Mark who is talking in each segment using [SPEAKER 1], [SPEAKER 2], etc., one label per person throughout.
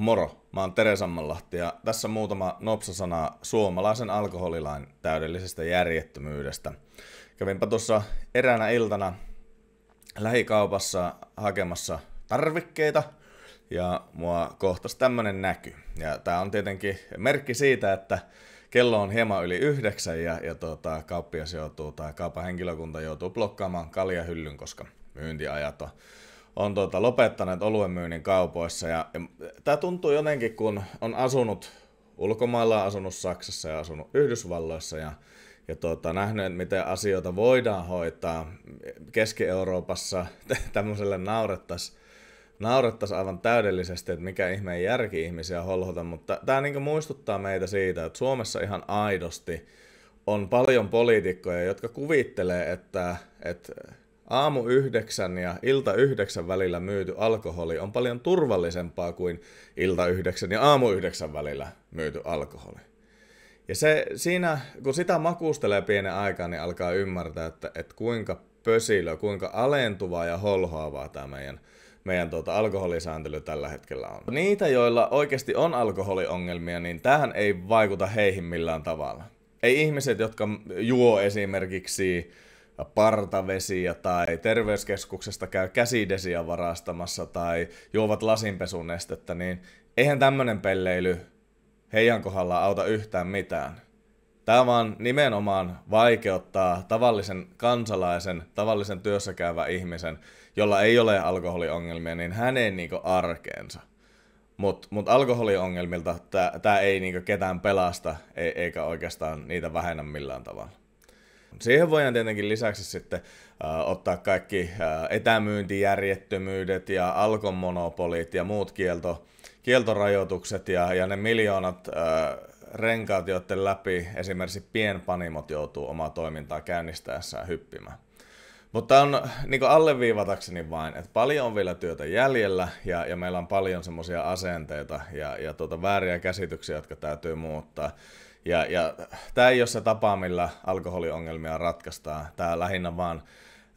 [SPEAKER 1] Moro, mä oon Tere Sammanlahti ja tässä muutama nopsasana suomalaisen alkoholilain täydellisestä järjettömyydestä. Kävinpä tuossa eräänä iltana lähikaupassa hakemassa tarvikkeita ja mua kohtas tämmönen näky. Ja tää on tietenkin merkki siitä, että kello on hieman yli yhdeksän ja, ja tuota, kauppias joutuu tai kaupan henkilökunta joutuu blokkaamaan kaljahyllyn, koska myyntiajat on on tuota, lopettaneet oluen myynnin kaupoissa. Ja, ja tämä tuntuu jotenkin, kun on asunut ulkomailla, asunut Saksassa ja asunut Yhdysvalloissa ja, ja tuota, nähnyt, miten asioita voidaan hoitaa Keski-Euroopassa tämmöiselle naurettaisiin naurettaisiin aivan täydellisesti, että mikä ihmeen järki ihmisiä holhota, mutta tämä niin muistuttaa meitä siitä, että Suomessa ihan aidosti on paljon poliitikkoja, jotka kuvittelee, että, että Aamu yhdeksän ja ilta yhdeksän välillä myyty alkoholi on paljon turvallisempaa kuin ilta yhdeksän ja aamu yhdeksän välillä myyty alkoholi. Ja se, siinä, kun sitä makustelee pienen aikaa, niin alkaa ymmärtää, että, että kuinka pösilö, kuinka alentuvaa ja holhoavaa tämä meidän, meidän tuota alkoholisääntely tällä hetkellä on. Niitä, joilla oikeasti on alkoholiongelmia, niin tähän ei vaikuta heihin millään tavalla. Ei ihmiset, jotka juo esimerkiksi partavesiä tai terveyskeskuksesta käy käsidesiä varastamassa tai juovat lasinpesunestettä, niin eihän tämmöinen pelleily heidän kohdalla auta yhtään mitään. Tämä vaan nimenomaan vaikeuttaa tavallisen kansalaisen, tavallisen työssäkäyvän ihmisen, jolla ei ole alkoholiongelmia, niin hänen niinku arkeensa. Mutta mut alkoholiongelmilta tämä ei niinku ketään pelasta, e, eikä oikeastaan niitä vähennä millään tavalla. Siihen voidaan tietenkin lisäksi sitten äh, ottaa kaikki äh, etämyyntijärjettömyydet ja alkon monopolit ja muut kielto, kieltorajoitukset ja, ja ne miljoonat äh, renkaat, joiden läpi esimerkiksi pienpanimot joutuu omaa toimintaa käynnistäessään hyppimään. Mutta on niin alleviivatakseni vain, että paljon on vielä työtä jäljellä ja, ja meillä on paljon semmoisia asenteita ja, ja tuota, vääriä käsityksiä, jotka täytyy muuttaa. Ja, ja tämä ei ole se tapa, millä alkoholiongelmia ratkaistaan. Tämä lähinnä vaan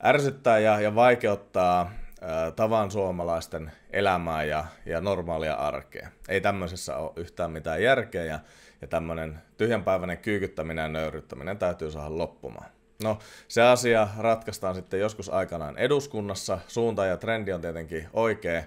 [SPEAKER 1] ärsyttää ja, ja vaikeuttaa ää, tavan suomalaisten elämää ja, ja normaalia arkea. Ei tämmöisessä ole yhtään mitään järkeä ja, ja tämmöinen tyhjänpäiväinen kyykyttäminen ja nöyryttäminen täytyy saada loppumaan. No, se asia ratkaistaan sitten joskus aikanaan eduskunnassa. Suunta ja trendi on tietenkin oikea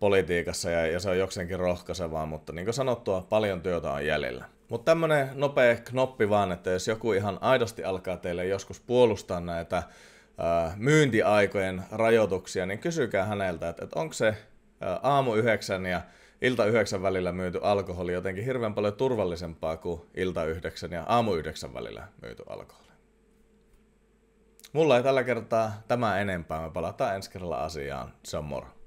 [SPEAKER 1] politiikassa ja, ja se on jokseenkin rohkaisevaa, mutta niin kuin sanottua, paljon työtä on jäljellä. Mutta tämmöinen nopea knoppi vaan, että jos joku ihan aidosti alkaa teille joskus puolustaa näitä äh, myyntiaikojen rajoituksia, niin kysykää häneltä, että, onko se äh, aamu yhdeksän ja ilta yhdeksän välillä myyty alkoholi jotenkin hirveän paljon turvallisempaa kuin ilta yhdeksän ja aamu yhdeksän välillä myyty alkoholi. Mulla ei tällä kertaa tämä enempää, me palataan ensi kerralla asiaan. Se on moro.